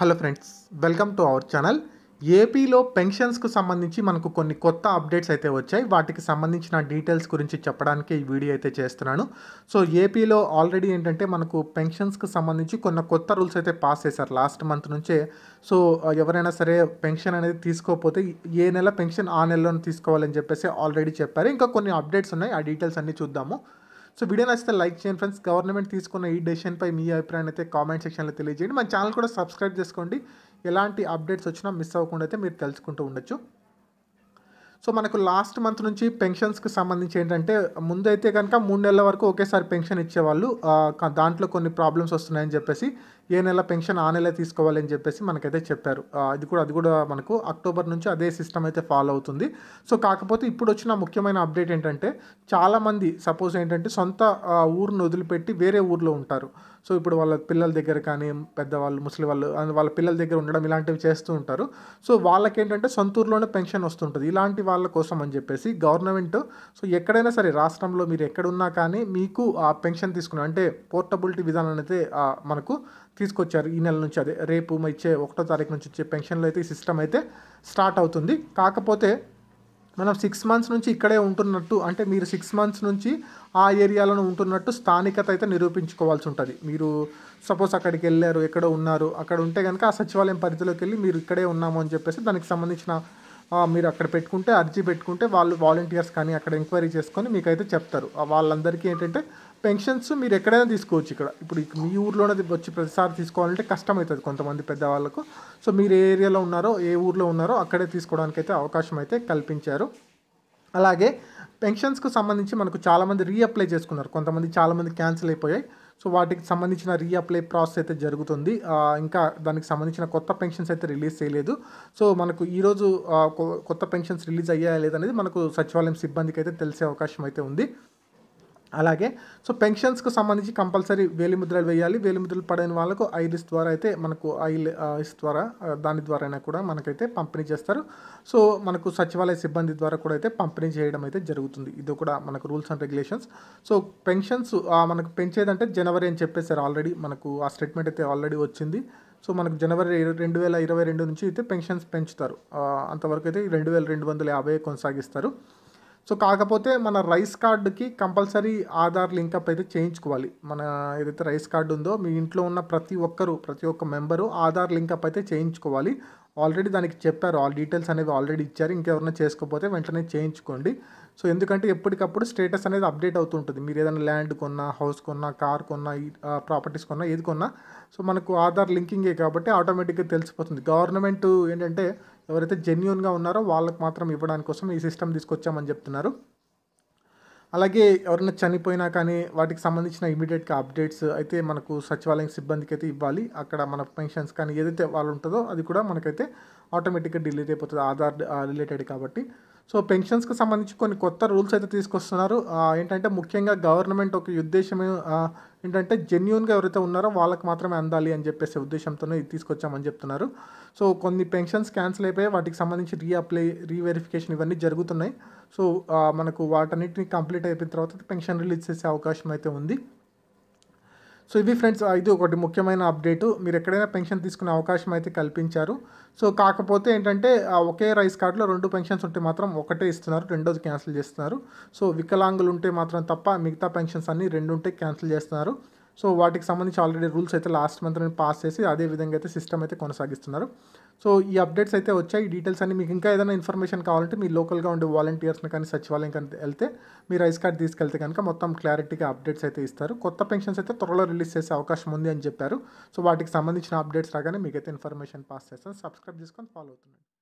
hello friends welcome to our channel ఏపీలో పెన్షన్స్కు సంబంధించి మనకు కొన్ని కొత్త అప్డేట్స్ అయితే వచ్చాయి వాటికి సంబంధించిన డీటెయిల్స్ గురించి చెప్పడానికి ఈ వీడియో అయితే చేస్తున్నాను సో ఏపీలో ఆల్రెడీ ఏంటంటే మనకు పెన్షన్స్కి సంబంధించి కొన్ని కొత్త రూల్స్ అయితే పాస్ చేశారు లాస్ట్ మంత్ నుంచే సో ఎవరైనా సరే పెన్షన్ అనేది తీసుకోకపోతే ఏ నెల పెన్షన్ ఆ నెలలోనే తీసుకోవాలని చెప్పేసి ఆల్రెడీ చెప్పారు ఇంకా కొన్ని అప్డేట్స్ ఉన్నాయి ఆ డీటెయిల్స్ అన్నీ చూద్దాము సో వీడియో నచ్చితే లైక్ చేయండి ఫ్రెండ్స్ గవర్నమెంట్ తీసుకున్న ఈ డెసిషన్పై మీ అభిప్రాయం అయితే కామెంట్ సెక్షన్లో తెలియజేయండి మన ఛానల్ కూడా సబ్స్క్రైబ్ చేసుకోండి ఎలాంటి అప్డేట్స్ వచ్చినా మిస్ అవ్వకుండా అయితే మీరు తెలుసుకుంటూ ఉండొచ్చు సో మనకు లాస్ట్ మంత్ నుంచి పెన్షన్స్కి సంబంధించి ఏంటంటే ముందైతే కనుక మూడు నెలల వరకు ఒకేసారి పెన్షన్ ఇచ్చేవాళ్ళు దాంట్లో కొన్ని ప్రాబ్లమ్స్ వస్తున్నాయని చెప్పేసి ఏ నెల పెన్షన్ ఆ నెల అని చెప్పేసి మనకైతే చెప్పారు అది కూడా అది కూడా మనకు అక్టోబర్ నుంచి అదే సిస్టమ్ అయితే ఫాలో అవుతుంది సో కాకపోతే ఇప్పుడు వచ్చిన ముఖ్యమైన అప్డేట్ ఏంటంటే చాలామంది సపోజ్ ఏంటంటే సొంత ఊరిని వదిలిపెట్టి వేరే ఊర్లో ఉంటారు సో ఇప్పుడు వాళ్ళ పిల్లల దగ్గర కానీ పెద్దవాళ్ళు ముసలి వాళ్ళు వాళ్ళ పిల్లల దగ్గర ఉండడం ఇలాంటివి చేస్తూ ఉంటారు సో వాళ్ళకేంటంటే సొంత ఊర్లోనే పెన్షన్ వస్తుంటుంది ఇలాంటి వాళ్ళ కోసం అని చెప్పేసి గవర్నమెంట్ సో ఎక్కడైనా సరే రాష్ట్రంలో మీరు ఎక్కడున్నా కానీ మీకు ఆ పెన్షన్ తీసుకున్న అంటే పోర్టబిలిటీ విధానం అయితే మనకు తీసుకొచ్చారు ఈ నెల నుంచి అదే రేపు ఇచ్చే ఒకటో తారీఖు నుంచి వచ్చే పెన్షన్లు అయితే ఈ సిస్టమ్ అయితే స్టార్ట్ అవుతుంది కాకపోతే మనం సిక్స్ మంత్స్ నుంచి ఇక్కడే ఉంటున్నట్టు అంటే మీరు సిక్స్ మంత్స్ నుంచి ఆ ఏరియాలో ఉంటున్నట్టు స్థానికత అయితే నిరూపించుకోవాల్సి ఉంటుంది మీరు సపోజ్ అక్కడికి వెళ్ళారు ఎక్కడో ఉన్నారు అక్కడ ఉంటే కనుక ఆ సచివాలయం పరిధిలోకి వెళ్ళి మీరు ఇక్కడే ఉన్నాము అని చెప్పేసి దానికి సంబంధించిన మీరు అక్కడ పెట్టుకుంటే అర్జీ పెట్టుకుంటే వాళ్ళు వాలంటీర్స్ కానీ అక్కడ ఎంక్వైరీ చేసుకొని మీకైతే చెప్తారు వాళ్ళందరికీ ఏంటంటే పెన్షన్స్ మీరు ఎక్కడైనా తీసుకోవచ్చు ఇక్కడ ఇప్పుడు మీ ఊర్లోనే వచ్చి ప్రతిసారి తీసుకోవాలంటే కష్టం అవుతుంది కొంతమంది పెద్దవాళ్ళకు సో మీరు ఏ ఏరియాలో ఉన్నారో ఏ ఊర్లో ఉన్నారో అక్కడే తీసుకోవడానికి అయితే అవకాశం అయితే కల్పించారు అలాగే పెన్షన్స్కు సంబంధించి మనకు చాలామంది రీఅప్లై చేసుకున్నారు కొంతమంది చాలామంది క్యాన్సిల్ అయిపోయాయి సో వాటికి సంబంధించిన రీఅప్లై ప్రాసెస్ అయితే జరుగుతుంది ఇంకా దానికి సంబంధించిన కొత్త పెన్షన్స్ అయితే రిలీజ్ చేయలేదు సో మనకు ఈరోజు కొత్త పెన్షన్స్ రిలీజ్ అయ్యాయా లేదనేది మనకు సచివాలయం సిబ్బందికి అయితే తెలిసే అవకాశం అయితే ఉంది అలాగే సో పెన్షన్స్కు సంబంధించి కంపల్సరీ వేలిముద్రలు వేయాలి వేలిముద్రలు పడిన వాళ్ళకు ఐరిస్ ద్వారా అయితే మనకు ఐల్ ఐస్ ద్వారా దాని అయినా కూడా మనకైతే పంపిణీ చేస్తారు సో మనకు సచివాలయ సిబ్బంది ద్వారా కూడా అయితే పంపిణీ చేయడం అయితే జరుగుతుంది ఇది కూడా మనకు rules and regulations so pensions మనకు పెంచేదంటే జనవరి అని చెప్పేసారు ఆల్రెడీ మనకు ఆ స్టేట్మెంట్ అయితే ఆల్రెడీ వచ్చింది సో మనకు జనవరి రెండు వేల ఇరవై రెండు నుంచి అయితే పెన్షన్స్ పెంచుతారు అంతవరకు అయితే రెండు వేల రెండు వందల యాభై కొనసాగిస్తారు సో కాకపోతే మన రైస్ కార్డుకి కంపల్సరీ ఆధార్ లింకప్ అయితే చేయించుకోవాలి మన ఏదైతే రైస్ కార్డు ఉందో మీ ఇంట్లో ఉన్న ప్రతి ఒక్కరు ప్రతి ఒక్క మెంబరు ఆధార్ లింకప్ అయితే చేయించుకోవాలి ఆల్రెడీ దానికి చెప్పారు ఆల్ డీటెయిల్స్ అనేవి ఆల్రెడీ ఇచ్చారు ఇంకెవరైనా చేసుకోకపోతే వెంటనే చేయించుకోండి సో ఎందుకంటే ఎప్పటికప్పుడు స్టేటస్ అనేది అప్డేట్ అవుతుంటుంది మీరు ఏదైనా ల్యాండ్ కొన్నా హౌస్ కొన్నా కార్ కొన్నా ప్రాపర్టీస్ కొన్నా ఏది కొన్నా సో మనకు ఆధార్ లింకింగే కాబట్టి ఆటోమేటిక్గా తెలిసిపోతుంది గవర్నమెంట్ ఏంటంటే ఎవరైతే జెన్యున్గా ఉన్నారో వాళ్ళకి మాత్రం ఇవ్వడానికి కోసం ఈ సిస్టమ్ తీసుకొచ్చామని చెప్తున్నారు అలాగే ఎవరైనా చనిపోయినా కానీ వాటికి సంబంధించిన ఇమీడియట్గా అప్డేట్స్ అయితే మనకు సచివాలయం సిబ్బందికి అయితే ఇవ్వాలి అక్కడ మన పెన్షన్స్ కానీ ఏదైతే వాళ్ళు ఉంటుందో అది కూడా మనకైతే ఆటోమేటిక్గా డిలీట్ అయిపోతుంది ఆధార్ రిలేటెడ్ కాబట్టి సో పెన్షన్స్కి సంబంధించి కొన్ని కొత్త రూల్స్ అయితే తీసుకొస్తున్నారు ఏంటంటే ముఖ్యంగా గవర్నమెంట్ ఒక ఉద్దేశం ఏంటంటే జెన్యున్గా ఎవరైతే ఉన్నారో వాళ్ళకి మాత్రమే అందాలి అని చెప్పేసి ఉద్దేశంతోనే ఇది తీసుకొచ్చామని చెప్తున్నారు సో కొన్ని పెన్షన్స్ క్యాన్సిల్ అయిపోయి వాటికి సంబంధించి రీఅప్లై రీవెరిఫికేషన్ ఇవన్నీ జరుగుతున్నాయి సో మనకు వాటన్నిటిని కంప్లీట్ అయిపోయిన తర్వాత పెన్షన్ రిలీజ్ చేసే అవకాశం అయితే ఉంది సో ఇవి ఫ్రెండ్స్ ఇది ఒకటి ముఖ్యమైన అప్డేట్ మీరు ఎక్కడైనా పెన్షన్ తీసుకునే అవకాశం అయితే కల్పించారు సో కాకపోతే ఏంటంటే ఒకే రైస్ కార్డులో రెండు పెన్షన్స్ ఉంటే మాత్రం ఒకటే ఇస్తున్నారు రెండోది క్యాన్సిల్ చేస్తున్నారు సో వికలాంగులు ఉంటే మాత్రం తప్ప మిగతా పెన్షన్స్ అన్నీ రెండు ఉంటే క్యాన్సిల్ చేస్తున్నారు సో వాటికి సంబంధించి ఆల్రెడీ రూల్స్ అయితే లాస్ట్ మంత్ పాస్ చేసి అదే విధంగా అయితే సిస్టమ్ అయితే కొనసాగిస్తున్నారు సో ఈ అప్డేట్స్ అయితే వచ్చాయి ఈ డీటెయిల్స్ అన్ని మీకు ఇంకా ఏదైనా ఇన్ఫర్మేషన్ కావాలంటే మీ లోకల్గా ఉండే వాలంటీర్స్ని కానీ సచివాలయం కానీ వెళ్తే మీరు ఐస్ కార్డ్ తీసుకెళ్తే కనుక మొత్తం క్లారిటీగా అప్డేట్స్ అయితే ఇస్తారు కొత్త పెన్షన్స్ అయితే త్వరలో రిలీజ్ చేసే అవకాశం ఉంది అని చెప్పారు సో వాటికి సంబంధించిన అప్డేట్స్ రాగానే మీకైతే ఇన్ఫర్మేషన్ పాస్ చేస్తాను సబ్స్క్రైబ్ చేసుకొని ఫాలో అవుతున్నాను